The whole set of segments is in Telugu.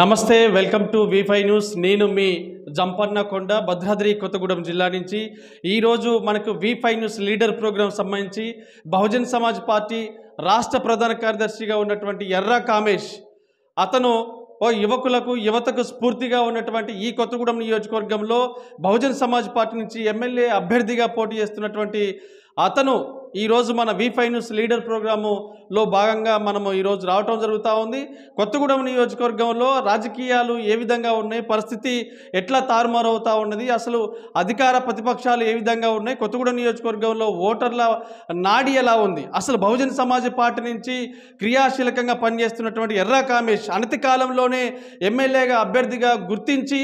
నమస్తే వెల్కమ్ టు వీఫై న్యూస్ నేను మీ జంపన్న కొండ భద్రాద్రి కొత్తగూడెం జిల్లా నుంచి ఈరోజు మనకు వీఫై న్యూస్ లీడర్ ప్రోగ్రాం సంబంధించి బహుజన్ సమాజ్ పార్టీ రాష్ట్ర ప్రధాన కార్యదర్శిగా ఉన్నటువంటి ఎర్ర కామేష్ అతను ఓ యువకులకు యువతకు స్ఫూర్తిగా ఉన్నటువంటి ఈ కొత్తగూడెం నియోజకవర్గంలో బహుజన్ సమాజ్ పార్టీ నుంచి ఎమ్మెల్యే అభ్యర్థిగా పోటీ చేస్తున్నటువంటి అతను ఈరోజు మన వీఫై న్యూస్ లీడర్ ప్రోగ్రాములో భాగంగా మనము ఈరోజు రావటం జరుగుతూ ఉంది కొత్తగూడెం నియోజకవర్గంలో రాజకీయాలు ఏ విధంగా ఉన్నాయి పరిస్థితి ఎట్లా తారుమారవుతూ ఉన్నది అసలు అధికార ప్రతిపక్షాలు ఏ విధంగా ఉన్నాయి కొత్తగూడెం నియోజకవర్గంలో ఓటర్ల నాడి ఎలా ఉంది అసలు బహుజన సమాజ పార్టీ నుంచి క్రియాశీలకంగా పనిచేస్తున్నటువంటి ఎర్రా కామేష్ అనతి కాలంలోనే ఎమ్మెల్యేగా అభ్యర్థిగా గుర్తించి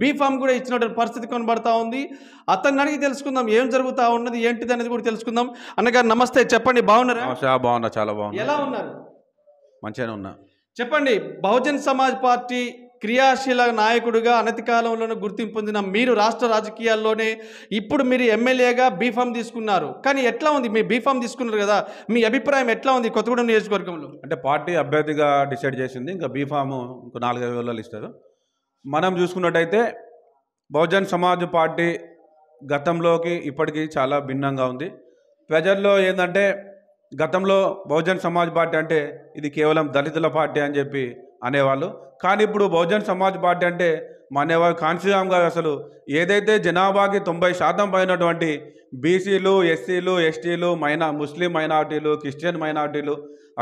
బీఫామ్ కూడా ఇచ్చినటువంటి పరిస్థితి కనబడతా ఉంది అతన్ని అడిగి తెలుసుకుందాం ఏం జరుగుతూ ఉన్నది ఏంటిది అనేది కూడా తెలుసుకుందాం అన్నగారు నమస్తే చెప్పండి బాగున్నారా బాగున్నా చాలా బాగున్నా ఎలా ఉన్నారు మంచిగానే ఉన్నా చెప్పండి బహుజన్ సమాజ్ పార్టీ క్రియాశీల నాయకుడిగా అనతి కాలంలోనే గుర్తింపు పొందిన మీరు రాష్ట్ర రాజకీయాల్లోనే ఇప్పుడు మీరు ఎమ్మెల్యేగా బీఫామ్ తీసుకున్నారు కానీ ఎట్లా ఉంది మీ బీఫామ్ తీసుకున్నారు కదా మీ అభిప్రాయం ఎట్లా ఉంది కొత్తగూడెం నియోజకవర్గంలో అంటే పార్టీ అభ్యర్థిగా డిసైడ్ చేసింది ఇంకా బీఫామ్ ఇంకో నాలుగైదు వేలలో ఇస్తారు మనం చూసుకున్నట్టయితే బహుజన్ సమాజ్ పార్టీ గతంలోకి ఇప్పటికీ చాలా భిన్నంగా ఉంది ప్రజల్లో ఏంటంటే గతంలో బహుజన్ సమాజ్ పార్టీ అంటే ఇది కేవలం దళితుల పార్టీ అని చెప్పి అనేవాళ్ళు కానీ ఇప్పుడు బహుజన్ సమాజ్ పార్టీ అంటే అనేవారు కాన్సీరామ్ గారు అసలు ఏదైతే జనాభాకి తొంభై శాతం పైనటువంటి బీసీలు ఎస్సీలు ఎస్టీలు మైనా ముస్లిం మైనార్టీలు క్రిస్టియన్ మైనార్టీలు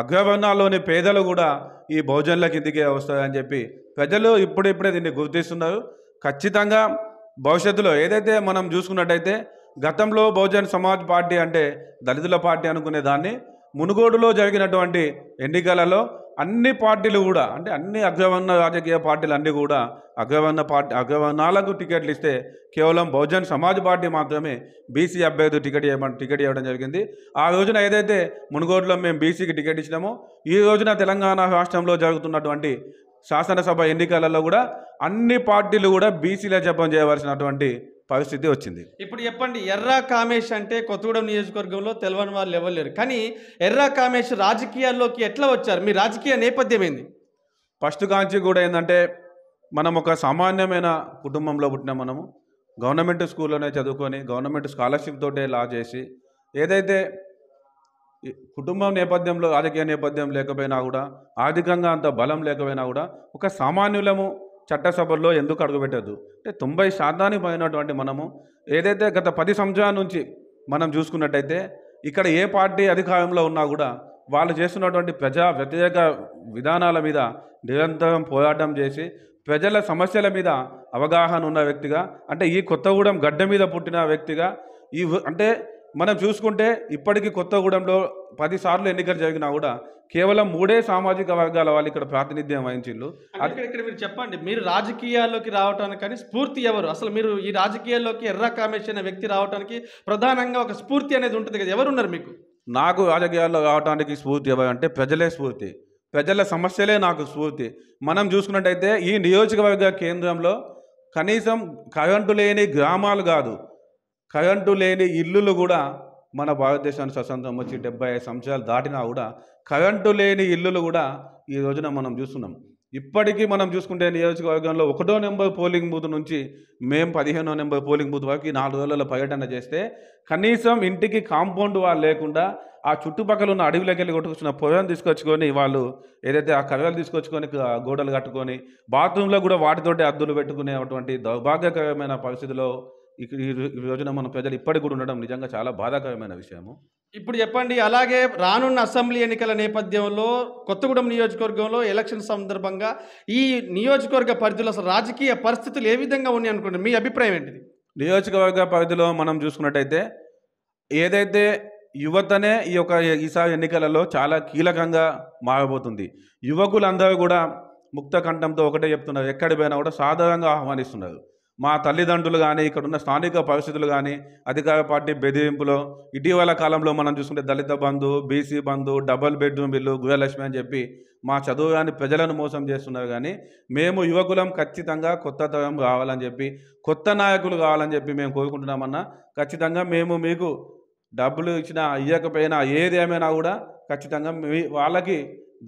అగ్రవర్ణాల్లోని పేదలు కూడా ఈ బహుజన్ల కిందికే వస్తారని చెప్పి ప్రజలు ఇప్పుడిప్పుడే దీన్ని గుర్తిస్తున్నారు ఖచ్చితంగా భవిష్యత్తులో ఏదైతే మనం చూసుకున్నట్టయితే గతంలో బహుజన్ సమాజ్ పార్టీ అంటే దళితుల పార్టీ అనుకునే దాన్ని మునుగోడులో జరిగినటువంటి ఎన్నికలలో అన్ని పార్టీలు కూడా అంటే అన్ని అగ్రవర్ణ రాజకీయ పార్టీలు అన్నీ కూడా అగ్రవర్ణ పార్టీ అగ్రవర్ణాలకు టికెట్లు ఇస్తే కేవలం బహుజన్ సమాజ్ పార్టీ మాత్రమే బీసీ అభ్యర్థి టికెట్ ఇవ్వడం టికెట్ ఇవ్వడం జరిగింది ఆ రోజున ఏదైతే మునుగోడులో మేము బీసీకి టికెట్ ఇచ్చినామో ఈ రోజున తెలంగాణ రాష్ట్రంలో జరుగుతున్నటువంటి శాసనసభ ఎన్నికలలో కూడా అన్ని పార్టీలు కూడా బీసీలే జపం చేయవలసినటువంటి పరిస్థితి వచ్చింది ఇప్పుడు చెప్పండి ఎర్రా కామేష్ అంటే కొత్తగూడెం నియోజకవర్గంలో తెలవని వాళ్ళు ఎవరు లేరు కానీ ఎర్రా కామేష్ రాజకీయాల్లోకి ఎట్లా వచ్చారు మీ రాజకీయ నేపథ్యం ఏంది ఫస్ట్ కాంచి కూడా ఏంటంటే మనం ఒక సామాన్యమైన కుటుంబంలో పుట్టిన మనము గవర్నమెంట్ స్కూల్లోనే చదువుకొని గవర్నమెంట్ స్కాలర్షిప్ తోటే లా చేసి ఏదైతే కుటుంబం నేపథ్యంలో రాజకీయ నేపథ్యం లేకపోయినా కూడా ఆర్థికంగా అంత బలం లేకపోయినా కూడా ఒక సామాన్యులము చట్టసభల్లో ఎందుకు అడుగుపెట్టద్దు అంటే తొంభై శాతానికి పోయినటువంటి మనము ఏదైతే గత పది సంవత్సరాల నుంచి మనం చూసుకున్నట్టయితే ఇక్కడ ఏ పార్టీ అధికారంలో ఉన్నా కూడా వాళ్ళు చేస్తున్నటువంటి ప్రజా వ్యతిరేక విధానాల మీద నిరంతరం పోరాటం చేసి ప్రజల సమస్యల మీద అవగాహన ఉన్న వ్యక్తిగా అంటే ఈ కొత్తగూడెం గడ్డ మీద పుట్టిన వ్యక్తిగా ఈ అంటే మనం చూసుకుంటే ఇప్పటికీ కొత్తగూడెంలో పదిసార్లు ఎన్నికలు జరిగినా కూడా కేవలం మూడే సామాజిక వర్గాల వాళ్ళు ఇక్కడ ప్రాతినిధ్యం వహించిండ్రు అక్కడ ఇక్కడ మీరు చెప్పండి మీరు రాజకీయాల్లోకి రావడానికి కానీ స్ఫూర్తి ఎవరు అసలు మీరు ఈ రాజకీయాల్లోకి ఎర్ర కామేష్ అనే వ్యక్తి రావడానికి ప్రధానంగా ఒక స్ఫూర్తి అనేది ఉంటుంది కదా ఎవరున్నారు మీకు నాకు రాజకీయాల్లో రావడానికి స్ఫూర్తి ఎవరు అంటే ప్రజలే స్ఫూర్తి ప్రజల సమస్యలే నాకు స్ఫూర్తి మనం చూసుకున్నట్టయితే ఈ నియోజకవర్గ కేంద్రంలో కనీసం కరెంటు లేని గ్రామాలు కాదు కరెంటు లేని ఇల్లులు కూడా మన భారతదేశానికి స్వతంత్రం వచ్చి డెబ్బై ఐదు సంవత్సరాలు దాటినా కూడా కరెంటు లేని ఇల్లులు కూడా ఈ రోజున మనం చూస్తున్నాం ఇప్పటికీ మనం చూసుకుంటే నియోజకవర్గంలో ఒకటో నెంబర్ పోలింగ్ బూత్ నుంచి మేము పదిహేనో నెంబర్ పోలింగ్ బూత్ వరకు నాలుగు రోజులలో పర్యటన చేస్తే కనీసం ఇంటికి కాంపౌండ్ వాళ్ళు లేకుండా ఆ చుట్టుపక్కల ఉన్న అడవిలోకి వెళ్ళి కొట్టుకొచ్చిన పొయ్యను తీసుకొచ్చుకొని వాళ్ళు ఏదైతే ఆ కర్రలు తీసుకొచ్చుకొని గోడలు కట్టుకొని బాత్రూంలో కూడా వాటితోటి అద్దులు పెట్టుకునేటువంటి దౌర్భాగ్యకరమైన పరిస్థితిలో ఈ రోజున మన ప్రజలు ఇప్పటికి కూడా ఉండడం నిజంగా చాలా బాధాకరమైన విషయము ఇప్పుడు చెప్పండి అలాగే రానున్న అసెంబ్లీ ఎన్నికల నేపథ్యంలో కొత్తగూడెం నియోజకవర్గంలో ఎలక్షన్ సందర్భంగా ఈ నియోజకవర్గ పరిధిలో అసలు రాజకీయ పరిస్థితులు ఏ విధంగా ఉన్నాయి అనుకుంటున్నారు మీ అభిప్రాయం ఏంటిది నియోజకవర్గ పరిధిలో మనం చూసుకున్నట్టయితే ఏదైతే యువతనే ఈ యొక్క ఈసారి ఎన్నికలలో చాలా కీలకంగా మారబోతుంది యువకులందరూ కూడా ముక్త కంఠంతో ఒకటే చెప్తున్నారు ఎక్కడ పోయినా కూడా సాధారణంగా ఆహ్వానిస్తున్నారు మా తల్లిదండ్రులు కానీ ఇక్కడ ఉన్న స్థానిక పరిస్థితులు కానీ అధికార పార్టీ బెదిరింపులో ఇటీవల కాలంలో మనం చూసుకుంటే Dalit Bandhu BC Bandhu double bedroom బిల్లు గృహలక్ష్మి అని చెప్పి మా చదువు కానీ ప్రజలను మోసం చేస్తున్నారు కానీ మేము యువకులం ఖచ్చితంగా కొత్త తరం కావాలని చెప్పి కొత్త నాయకులు కావాలని చెప్పి మేము కోరుకుంటున్నామన్నా ఖచ్చితంగా మేము మీకు డబ్బులు ఇచ్చినా ఇవ్వకపోయినా ఏది ఏమైనా కూడా ఖచ్చితంగా మీ వాళ్ళకి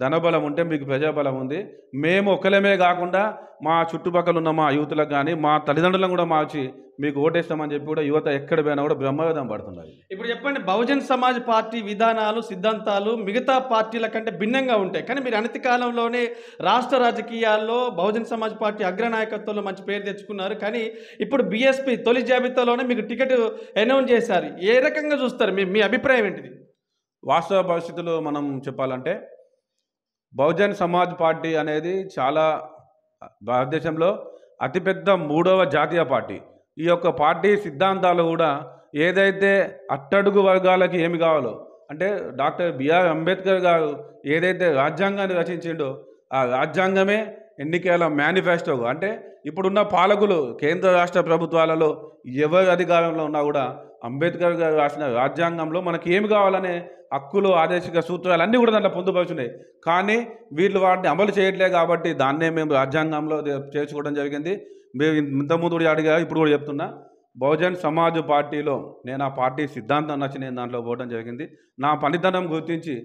ధనబలం ఉంటే మీకు ప్రజాబలం ఉంది మేము ఒకలేమే కాకుండా మా చుట్టుపక్కల ఉన్న మా యువతలకు కానీ మా తల్లిదండ్రులను కూడా మార్చి మీకు ఓటేస్తామని చెప్పి కూడా యువత ఎక్కడ పోయినా కూడా బ్రహ్మవేదం పడుతున్నారు ఇప్పుడు చెప్పండి బహుజన్ సమాజ్ పార్టీ విధానాలు సిద్ధాంతాలు మిగతా పార్టీల కంటే భిన్నంగా ఉంటాయి కానీ మీరు అనతి కాలంలోనే రాష్ట్ర రాజకీయాల్లో బహుజన్ సమాజ్ పార్టీ అగ్రనాయకత్వంలో మంచి పేరు తెచ్చుకున్నారు కానీ ఇప్పుడు బీఎస్పీ తొలి జాబితాలోనే మీకు టికెట్ అనౌన్స్ చేశారు ఏ రకంగా చూస్తారు మీ మీ అభిప్రాయం ఏంటిది వాస్తవ భవిష్యత్తులో మనం చెప్పాలంటే బహుజన్ సమాజ్ పార్టీ అనేది చాలా భారతదేశంలో అతిపెద్ద మూడవ జాతీయ పార్టీ ఈ యొక్క పార్టీ సిద్ధాంతాలు కూడా ఏదైతే అట్టడుగు వర్గాలకి ఏమి కావాలో అంటే డాక్టర్ బిఆర్ అంబేద్కర్ గారు ఏదైతే రాజ్యాంగాన్ని రచించిండో ఆ రాజ్యాంగమే ఎన్నికల మేనిఫెస్టో అంటే ఇప్పుడున్న పాలకులు కేంద్ర రాష్ట్ర ప్రభుత్వాలలో ఎవరి అధికారంలో ఉన్నా కూడా అంబేద్కర్ గారు రాసిన రాజ్యాంగంలో మనకి ఏమి కావాలనే హక్కులు ఆదేశిక సూత్రాలు అన్నీ కూడా దాంట్లో పొందుపరుచున్నాయి కానీ వీళ్ళు వాటిని అమలు చేయట్లే కాబట్టి దాన్నే మేము రాజ్యాంగంలో చేర్చుకోవడం జరిగింది మేము ఇంతకుముందు కూడా అడిగా ఇప్పుడు కూడా చెప్తున్నా బహుజన్ సమాజ్ పార్టీలో నేను ఆ పార్టీ సిద్ధాంతం నచ్చి నేను దాంట్లో పోవడం జరిగింది నా పనితనం గుర్తించి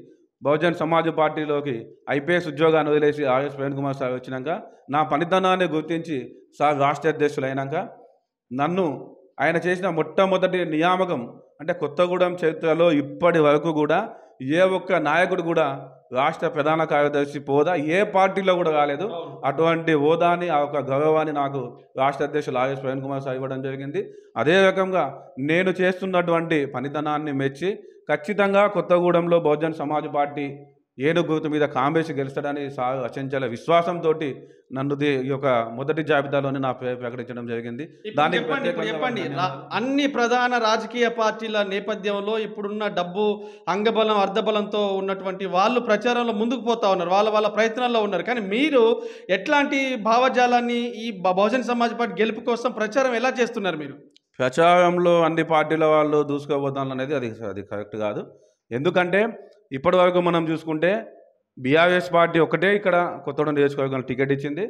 బహుజన్ సమాజ్ పార్టీలోకి ఐపీఎస్ ఉద్యోగాన్ని వదిలేసి ఆర్ఎస్ ప్రవీణ్ కుమార్ సార్ వచ్చినాక నా పనితనాన్ని గుర్తించి సార్ రాష్ట్ర అధ్యక్షులైనాక నన్ను ఆయన చేసిన మొట్టమొదటి నియామకం అంటే కొత్తగూడెం చరిత్రలో ఇప్పటి వరకు కూడా ఏ ఒక్క నాయకుడు కూడా రాష్ట్ర ప్రధాన కార్యదర్శి హోదా ఏ పార్టీలో కూడా కాలేదు అటువంటి హోదాని ఆ యొక్క గౌరవాన్ని నాకు రాష్ట్ర అధ్యక్షులు ఆర్ఎస్ ప్రవీణ్ కుమార్ సార్ ఇవ్వడం జరిగింది అదే రకంగా నేను చేస్తున్నటువంటి పనితనాన్ని మెచ్చి ఖచ్చితంగా కొత్తగూడెంలో బహుజన్ సమాజ్ పార్టీ ఏనుగుతు మీద కాంబేసి గెలుస్తాడని సా అచంచల విశ్వాసంతో నన్ను ఈ యొక్క మొదటి జాబితాలోనే నా పేరు ప్రకటించడం జరిగింది దాన్ని చెప్పండి అన్ని ప్రధాన రాజకీయ పార్టీల నేపథ్యంలో ఇప్పుడున్న డబ్బు అంగబలం అర్ధబలంతో ఉన్నటువంటి వాళ్ళు ప్రచారంలో ముందుకు పోతా ఉన్నారు వాళ్ళ వాళ్ళ ప్రయత్నాల్లో ఉన్నారు కానీ మీరు ఎట్లాంటి భావజాలాన్ని ఈ బహుజన సమాజ్ పార్టీ గెలుపు కోసం ప్రచారం ఎలా చేస్తున్నారు మీరు ప్రచారంలో అన్ని పార్టీల వాళ్ళు దూసుకోబోతాం అనేది అది అది కరెక్ట్ కాదు ఎందుకంటే ఇప్పటి వరకు మనం చూసుకుంటే బీఆర్ఎస్ పార్టీ ఒకటే ఇక్కడ కొత్తగూడెం నియోజకవర్గంలో టికెట్ ఇచ్చింది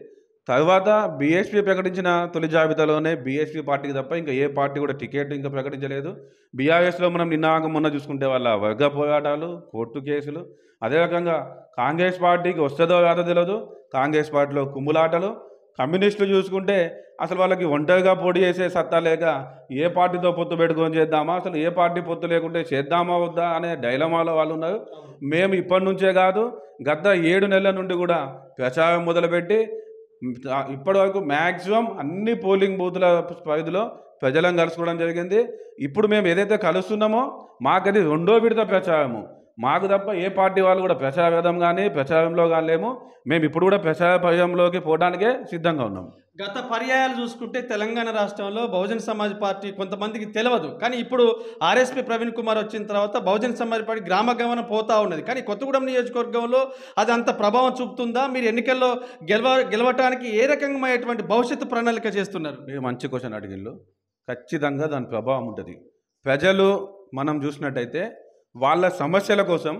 తర్వాత బీఎస్పీ ప్రకటించిన తొలి జాబితాలోనే బీఎస్పీ పార్టీకి తప్ప ఇంకా ఏ పార్టీ కూడా టికెట్ ఇంకా ప్రకటించలేదు బీఆర్ఎస్లో మనం నిన్నాక మొన్న చూసుకుంటే వాళ్ళ వర్గ పోరాటాలు కోర్టు కేసులు అదే రకంగా కాంగ్రెస్ పార్టీకి వస్తుందో రాదో తెలియదు కాంగ్రెస్ పార్టీలో కుమ్ములాటలు కమ్యూనిస్టులు చూసుకుంటే అసలు వాళ్ళకి ఒంటరిగా పొడి చేసే సత్తా లేక ఏ పార్టీతో పొత్తు పెట్టుకొని చేద్దామా అసలు ఏ పార్టీ పొత్తు లేకుంటే చేద్దామా వద్దా అనే డైలమాలో వాళ్ళు ఉన్నారు మేము ఇప్పటి నుంచే కాదు గత ఏడు నెలల నుండి కూడా ప్రచారం మొదలుపెట్టి ఇప్పటి వరకు మ్యాక్సిమం అన్ని పోలింగ్ బూతుల పరిధిలో ప్రజలను కలుసుకోవడం జరిగింది ఇప్పుడు మేము ఏదైతే కలుస్తున్నామో మాకది రెండో విడత ప్రచారము మాకు తప్ప ఏ పార్టీ వాళ్ళు కూడా ప్రచారవేదం కానీ ప్రచారంలో కానీ లేము మేము ఇప్పుడు కూడా ప్రచార పర్యంలోకి పోవడానికే సిద్ధంగా ఉన్నాం గత పర్యాయాలు చూసుకుంటే తెలంగాణ రాష్ట్రంలో బహుజన సమాజ్ పార్టీ కొంతమందికి తెలియదు కానీ ఇప్పుడు ఆర్ఎస్పీ ప్రవీణ్ కుమార్ వచ్చిన తర్వాత బహుజన సమాజ్ పార్టీ గ్రామ గమనం పోతా ఉన్నది కానీ కొత్తగూడెం నియోజకవర్గంలో అది అంత ప్రభావం చూపుతుందా మీరు ఎన్నికల్లో గెలవ గెలవటానికి ఏ రకమైనటువంటి భవిష్యత్తు ప్రణాళిక చేస్తున్నారు మీరు మంచి క్వశ్చన్ అడిగిల్లు ఖచ్చితంగా దాని ప్రభావం ఉంటుంది ప్రజలు మనం చూసినట్టయితే వాళ్ళ సమస్యల కోసం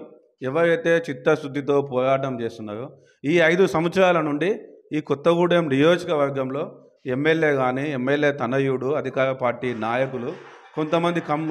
ఎవరైతే చిత్తశుద్ధితో పోరాటం చేస్తున్నారో ఈ ఐదు సంవత్సరాల నుండి ఈ కొత్తగూడెం నియోజకవర్గంలో ఎమ్మెల్యే కానీ ఎమ్మెల్యే తనయుడు అధికార పార్టీ నాయకులు కొంతమంది కమ్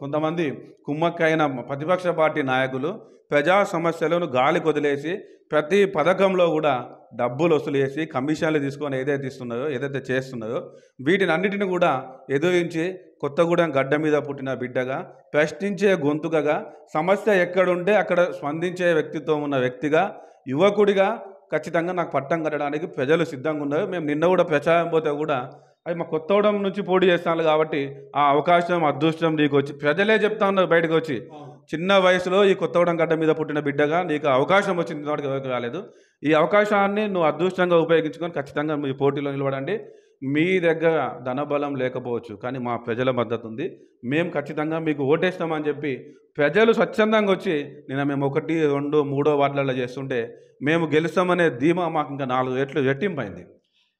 కొంతమంది కుమ్మక్కైన ప్రతిపక్ష పార్టీ నాయకులు ప్రజా సమస్యలను గాలికి వదిలేసి ప్రతి పథకంలో కూడా డబ్బులు వసూలు చేసి కమిషన్లు తీసుకొని ఏదైతే ఇస్తున్నారో ఏదైతే చేస్తున్నారో వీటిని అన్నిటిని కూడా ఎదురించి కొత్తగూడెం గడ్డ మీద పుట్టిన బిడ్డగా ప్రశ్నించే గొంతుకగా సమస్య ఎక్కడుంటే అక్కడ స్పందించే వ్యక్తిత్వం ఉన్న వ్యక్తిగా యువకుడిగా ఖచ్చితంగా నాకు పట్టం కట్టడానికి ప్రజలు సిద్ధంగా ఉన్నారు మేము నిన్న కూడా ప్రచారం పోతే కూడా అది మా కొత్తగూడెం నుంచి పోటీ చేస్తాను కాబట్టి ఆ అవకాశం అదృష్టం నీకు వచ్చి ప్రజలే చెప్తా ఉన్నారు బయటకు వచ్చి చిన్న వయసులో ఈ కొత్తగూడెం గడ్డ మీద పుట్టిన బిడ్డగా నీకు అవకాశం వచ్చింది వాడికి ఎవరికి రాలేదు ఈ అవకాశాన్ని నువ్వు అదృష్టంగా ఉపయోగించుకొని ఖచ్చితంగా మీ పోటీలో నిలబడండి మీ దగ్గర ధనబలం లేకపోవచ్చు కానీ మా ప్రజల మద్దతు ఉంది మేము ఖచ్చితంగా మీకు ఓటేస్తామని చెప్పి ప్రజలు స్వచ్ఛందంగా వచ్చి నిన్న మేము ఒకటి రెండు మూడో వార్డులలో చేస్తుంటే మేము గెలుస్తామనే ధీమా మాకు ఇంకా నాలుగు ఎట్లు రెట్టింపైంది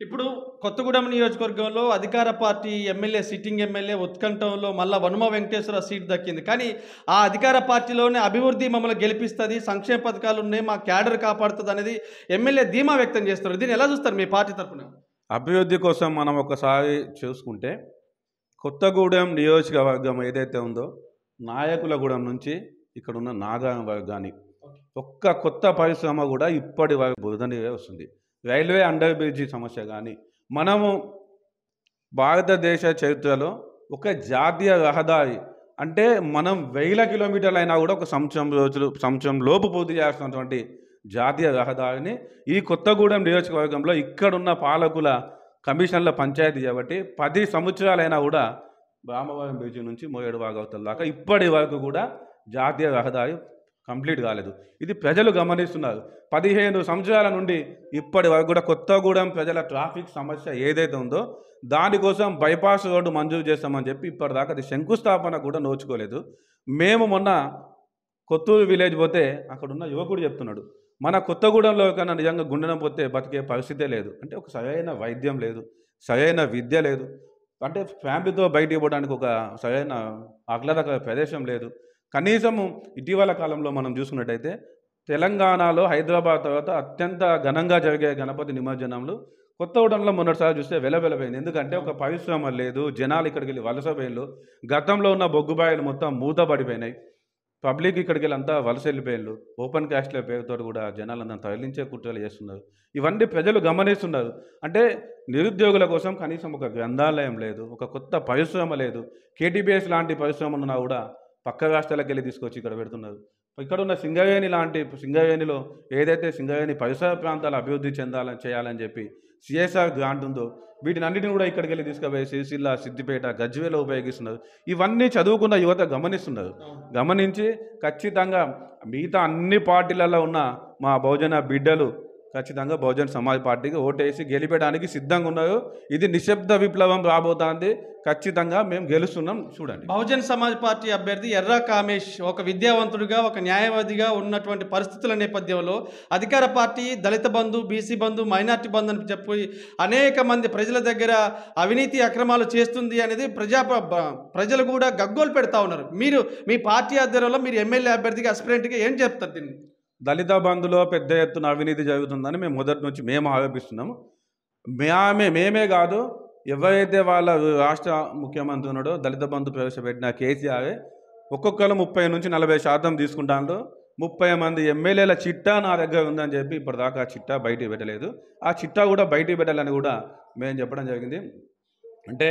ఇప్పుడు కొత్తగూడెం నియోజకవర్గంలో అధికార పార్టీ ఎమ్మెల్యే సిట్టింగ్ ఎమ్మెల్యే ఉత్కంఠంలో మళ్ళా వనుమ వెంకటేశ్వర సీట్ దక్కింది కానీ ఆ అధికార పార్టీలోనే అభివృద్ధి మమ్మల్ని గెలిపిస్తుంది సంక్షేమ పథకాలు ఉన్నాయి మా క్యాడర్ కాపాడుతుంది అనేది ఎమ్మెల్యే ధీమా వ్యక్తం చేస్తారు దీన్ని ఎలా చూస్తారు మీ పార్టీ తరఫున అభివృద్ధి కోసం మనం ఒకసారి చూసుకుంటే కొత్తగూడెం నియోజకవర్గం ఏదైతే ఉందో నాయకులగూడెం నుంచి ఇక్కడున్న నాగా వర్గానికి ఒక్క కొత్త పరిశ్రమ కూడా ఇప్పటి వరకు బురదనివే వస్తుంది రైల్వే అండర్ బ్రిడ్జి సమస్య కానీ మనము భారతదేశ చరిత్రలో ఒక జాతీయ రహదారి అంటే మనం వేల కిలోమీటర్లు అయినా కూడా ఒక సంవత్సరం రోజులు సంవత్సరం లోపు పూర్తి చేస్తున్నటువంటి జాతీయ రహదారిని ఈ కొత్తగూడెం నియోజకవర్గంలో ఇక్కడున్న పాలకుల కమిషన్ల పంచాయతీ కాబట్టి పది సంవత్సరాలైనా కూడా బ్రాహ్మవరం బ్రిడ్జి నుంచి మోయడు వాగవతల దాకా ఇప్పటి వరకు కూడా జాతీయ రహదారి కంప్లీట్ కాలేదు ఇది ప్రజలు గమనిస్తున్నారు పదిహేను సంవత్సరాల నుండి ఇప్పటి వరకు కూడా కొత్తగూడెం ప్రజల ట్రాఫిక్ సమస్య ఏదైతే ఉందో దానికోసం బైపాస్ రోడ్డు మంజూరు చేస్తామని చెప్పి ఇప్పటిదాకా అది శంకుస్థాపన కూడా నోచుకోలేదు మేము మొన్న కొత్తూరు విలేజ్ పోతే అక్కడున్న యువకుడు చెప్తున్నాడు మన కొత్తగూడెంలో కన్నా నిజంగా గుండెన పోతే బతికే పరిస్థితే లేదు అంటే ఒక సరైన వైద్యం లేదు సరైన విద్య లేదు అంటే ఫ్యామిలీతో బయటికి పోవడానికి ఒక సరైన ఆహ్లాదకర ప్రదేశం లేదు కనీసము ఇటీవల కాలంలో మనం చూసుకున్నట్టయితే తెలంగాణలో హైదరాబాద్ తర్వాత అత్యంత ఘనంగా జరిగే గణపతి నిమజ్జనంలో కొత్త ఉడంలో మొన్నటిసారి చూస్తే వెలవెలపోయింది ఎందుకంటే ఒక పరిశ్రమ లేదు జనాలు ఇక్కడికి వెళ్ళి వలస పోయిన్లు గతంలో ఉన్న బొగ్గుబాయిలు మొత్తం పడిపోయినాయి పబ్లిక్ ఇక్కడికి వెళ్ళి అంతా వలస వెళ్ళిపోయిన్లు ఓపెన్ క్యాస్ట్ల పేరుతో కూడా అంతా తరలించే కుట్రలు చేస్తున్నారు ఇవన్నీ ప్రజలు గమనిస్తున్నారు అంటే నిరుద్యోగుల కోసం కనీసం ఒక గ్రంథాలయం లేదు ఒక కొత్త పరిశ్రమ లేదు కేటీబీఎస్ లాంటి పరిశ్రమలు ఉన్నా కూడా పక్క రాష్ట్రాలకు వెళ్ళి తీసుకొచ్చి ఇక్కడ పెడుతున్నారు ఇక్కడ ఉన్న సింగవేణి లాంటి సింగవేణిలో ఏదైతే సింగవేణి పరిసర ప్రాంతాలు అభివృద్ధి చెందాలని చేయాలని చెప్పి సిఎస్ఆర్ గ్రాంట్ ఉందో వీటిని అన్నిటిని కూడా ఇక్కడికి వెళ్ళి తీసుకుపోయి సిరిసిల్ల సిద్దిపేట గజ్వేలో ఉపయోగిస్తున్నారు ఇవన్నీ చదువుకున్న యువత గమనిస్తున్నారు గమనించి ఖచ్చితంగా మిగతా అన్ని పార్టీలలో ఉన్న మా బహుజన బిడ్డలు ఖచ్చితంగా బహుజన్ సమాజ్ పార్టీకి ఓటేసి గెలిపేయడానికి సిద్ధంగా ఉన్నారు ఇది నిశ్శబ్ద విప్లవం రాబోతోంది ఖచ్చితంగా మేము గెలుస్తున్నాం చూడండి బహుజన్ సమాజ్ పార్టీ అభ్యర్థి ఎర్రా కామేష్ ఒక విద్యావంతుడిగా ఒక న్యాయవాదిగా ఉన్నటువంటి పరిస్థితుల నేపథ్యంలో అధికార party Dalit Bandhu BC Bandhu minority Bandhu అని చెప్పి అనేక మంది ప్రజల దగ్గర అవినీతి అక్రమాలు చేస్తుంది అనేది ప్రజా ప్రజలు కూడా గగ్గోలు పెడతా ఉన్నారు మీరు మీ పార్టీ ఆధ్వర్యంలో మీరు ఎమ్మెల్యే అభ్యర్థిగా అస్పిరెంట్గా ఏం చెప్తారు దీన్ని దళిత బంధులో పెద్ద ఎత్తున అవినీతి జరుగుతుందని మేము మొదటి నుంచి మేము ఆరోపిస్తున్నాము మేమే మేమే కాదు ఎవరైతే వాళ్ళ రాష్ట్ర ముఖ్యమంత్రి ఉన్నాడో దళిత బంధు ప్రవేశపెట్టిన కేసీఆర్ ఒక్కొక్కరు ముప్పై నుంచి నలభై శాతం తీసుకుంటాను ముప్పై మంది ఎమ్మెల్యేల చిట్టా నా దగ్గర ఉందని చెప్పి ఇప్పటిదాకా ఆ చిట్టా బయటికి పెట్టలేదు ఆ చిట్టా కూడా బయటికి పెట్టాలని కూడా మేము చెప్పడం జరిగింది అంటే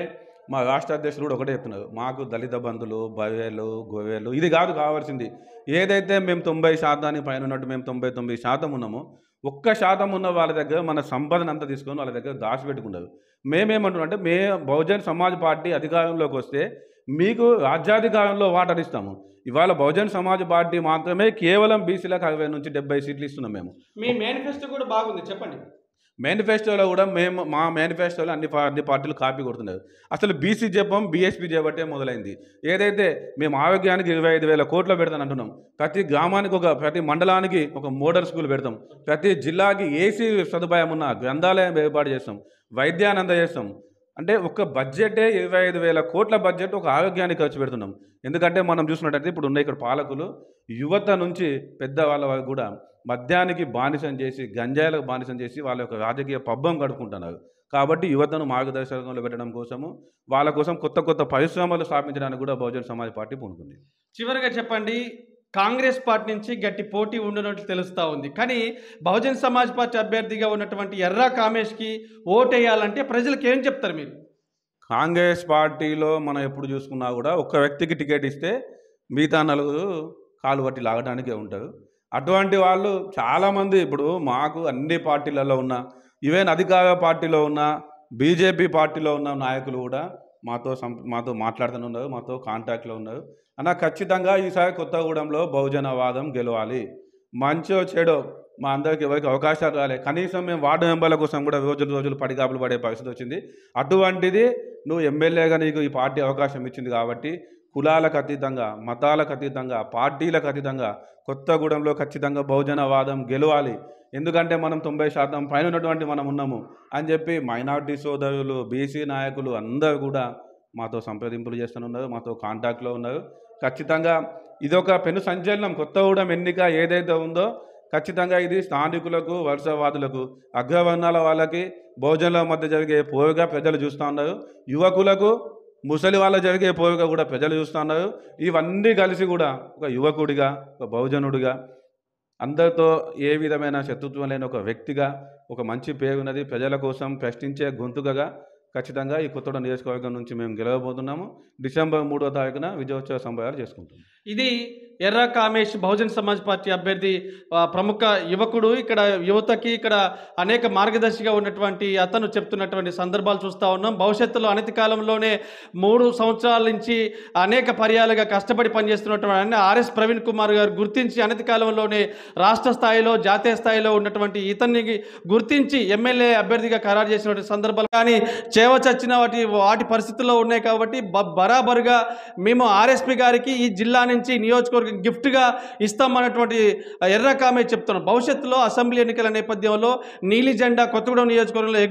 మా రాష్ట్ర అధ్యక్షులు కూడా ఒకటే చెప్తున్నారు మాకు దళిత బంధులు బవేలు గోవేలు ఇది కాదు కావాల్సింది ఏదైతే మేము తొంభై శాతానికి పైన ఉన్నట్టు మేము తొంభై తొమ్మిది శాతం ఉన్నామో ఒక్క శాతం ఉన్న వాళ్ళ దగ్గర మన సంపదన అంతా తీసుకొని వాళ్ళ దగ్గర దాచిపెట్టుకున్నారు మేమేమంటున్నాం అంటే మే బహుజన్ సమాజ్ పార్టీ అధికారంలోకి వస్తే మీకు రాజ్యాధికారంలో వాటర్ ఇస్తాము ఇవాళ బహుజన్ సమాజ్ పార్టీ మాత్రమే కేవలం బీసీలకు అరవై నుంచి డెబ్బై సీట్లు ఇస్తున్నాం మేము మీ మేనిఫెస్టో కూడా బాగుంది చెప్పండి మేనిఫెస్టోలో కూడా మేము మా మేనిఫెస్టోలో అన్ని అన్ని పార్టీలు కాపీ కొడుతున్నారు అసలు బీసీ జపం బీఎస్పీ చేపట్టే మొదలైంది ఏదైతే మేము ఆరోగ్యానికి ఇరవై ఐదు వేల కోట్లు పెడతాను అంటున్నాం ప్రతి గ్రామానికి ఒక ప్రతి మండలానికి ఒక మోడల్ స్కూల్ పెడతాం ప్రతి జిల్లాకి ఏసీ సదుపాయం ఉన్న గ్రంథాలయం ఏర్పాటు చేస్తాం వైద్యానంద చేస్తాం అంటే ఒక బడ్జెటే ఇరవై ఐదు వేల కోట్ల బడ్జెట్ ఒక ఆరోగ్యానికి ఖర్చు పెడుతున్నాం ఎందుకంటే మనం చూసినట్టయితే ఇప్పుడు ఉన్న ఇక్కడ పాలకులు యువత నుంచి పెద్దవాళ్ళ వరకు కూడా మద్యానికి బానిసం చేసి గంజాయిలకు బానిసం చేసి వాళ్ళ యొక్క రాజకీయ పబ్బం కడుపుకుంటున్నారు కాబట్టి యువతను మార్గదర్శకంలో పెట్టడం కోసము వాళ్ళ కోసం కొత్త కొత్త పరిశ్రమలు స్థాపించడానికి కూడా బహుజన సమాజ్ పార్టీ పూనుకుంది చివరిగా చెప్పండి కాంగ్రెస్ పార్టీ నుంచి గట్టి పోటీ ఉండనట్లు తెలుస్తూ ఉంది కానీ బహుజన్ సమాజ్ పార్టీ అభ్యర్థిగా ఉన్నటువంటి ఎర్రా కామేష్కి ఓటేయాలంటే ప్రజలకు ఏం చెప్తారు మీరు కాంగ్రెస్ పార్టీలో మనం ఎప్పుడు చూసుకున్నా కూడా ఒక్క వ్యక్తికి టికెట్ ఇస్తే మిగతా నలుగురు కాలు పట్టి లాగడానికే ఉంటారు అటువంటి వాళ్ళు చాలామంది ఇప్పుడు మాకు అన్ని పార్టీలలో ఉన్న ఈవెన్ అధికార పార్టీలో ఉన్న బీజేపీ పార్టీలో ఉన్న నాయకులు కూడా మాతో సం మాతో మాట్లాడుతూనే ఉన్నారు మాతో కాంటాక్ట్లో ఉన్నారు అన్న ఖచ్చితంగా ఈసారి కొత్తగూడెంలో బహుజనవాదం గెలవాలి మంచో చెడో మా అందరికి ఎవరికి అవకాశాలు రాలే కనీసం మేము వార్డు మెంబర్ల కోసం కూడా రోజులు రోజులు పడిగాపులు పడే పరిస్థితి వచ్చింది అటువంటిది నువ్వు ఎమ్మెల్యేగా నీకు ఈ పార్టీ అవకాశం ఇచ్చింది కాబట్టి కులాలకు అతీతంగా మతాలకు అతీతంగా పార్టీలకు అతీతంగా కొత్తగూడెంలో ఖచ్చితంగా బహుజనవాదం గెలవాలి ఎందుకంటే మనం తొంభై శాతం పైన ఉన్నటువంటి మనం ఉన్నాము అని చెప్పి మైనార్టీ సోదరులు బీసీ నాయకులు అందరూ కూడా మాతో సంప్రదింపులు చేస్తూనే ఉన్నారు మాతో కాంటాక్ట్లో ఉన్నారు ఖచ్చితంగా ఇది ఒక పెను సంచలనం కొత్తగూడెం ఎన్నిక ఏదైతే ఉందో ఖచ్చితంగా ఇది స్థానికులకు వరుసవాదులకు అగ్రవర్ణాల వాళ్ళకి భోజనాల మధ్య జరిగే పోరుగా ప్రజలు చూస్తూ ఉన్నారు యువకులకు ముసలి వాళ్ళ జరిగే పోరుగా కూడా ప్రజలు చూస్తూ ఉన్నారు ఇవన్నీ కలిసి కూడా ఒక యువకుడిగా ఒక బహుజనుడిగా అందరితో ఏ విధమైన శత్రుత్వం లేని ఒక వ్యక్తిగా ఒక మంచి పేరున్నది ప్రజల కోసం ప్రశ్నించే గొంతుకగా ఖచ్చితంగా ఈ కొత్తగూడ నియోజకవర్గం నుంచి మేము గెలవబోతున్నాము డిసెంబర్ మూడో తారీఖున విజయోత్సవ సంబరాలు చేసుకుంటాం ఇది ఎర్ర కామేష్ బహుజన్ సమాజ్ పార్టీ అభ్యర్థి ప్రముఖ యువకుడు ఇక్కడ యువతకి ఇక్కడ అనేక మార్గదర్శిగా ఉన్నటువంటి అతను చెప్తున్నటువంటి సందర్భాలు చూస్తూ ఉన్నాం భవిష్యత్తులో అనతి కాలంలోనే మూడు సంవత్సరాల నుంచి అనేక పర్యాలుగా కష్టపడి పనిచేస్తున్నటువంటి ఆర్ఎస్ ప్రవీణ్ కుమార్ గారు గుర్తించి అనతి కాలంలోనే రాష్ట్ర స్థాయిలో జాతీయ స్థాయిలో ఉన్నటువంటి ఇతన్ని గుర్తించి ఎమ్మెల్యే అభ్యర్థిగా ఖరారు చేసినటువంటి సందర్భాలు కానీ చేవ చచ్చిన వాటి వాటి పరిస్థితుల్లో ఉన్నాయి కాబట్టి బరాబరుగా మేము ఆర్ఎస్పి గారికి ఈ జిల్లా నుంచి నియోజకవర్గ గిఫ్ట్గా ఇస్తామన్నటువంటి ఎర్రకామే చెప్తున్నాం భవిష్యత్తులో అసెంబ్లీ ఎన్నికల నేపథ్యంలో నీలి జెండా కొత్తగూడెం నియోజకవర్గంలో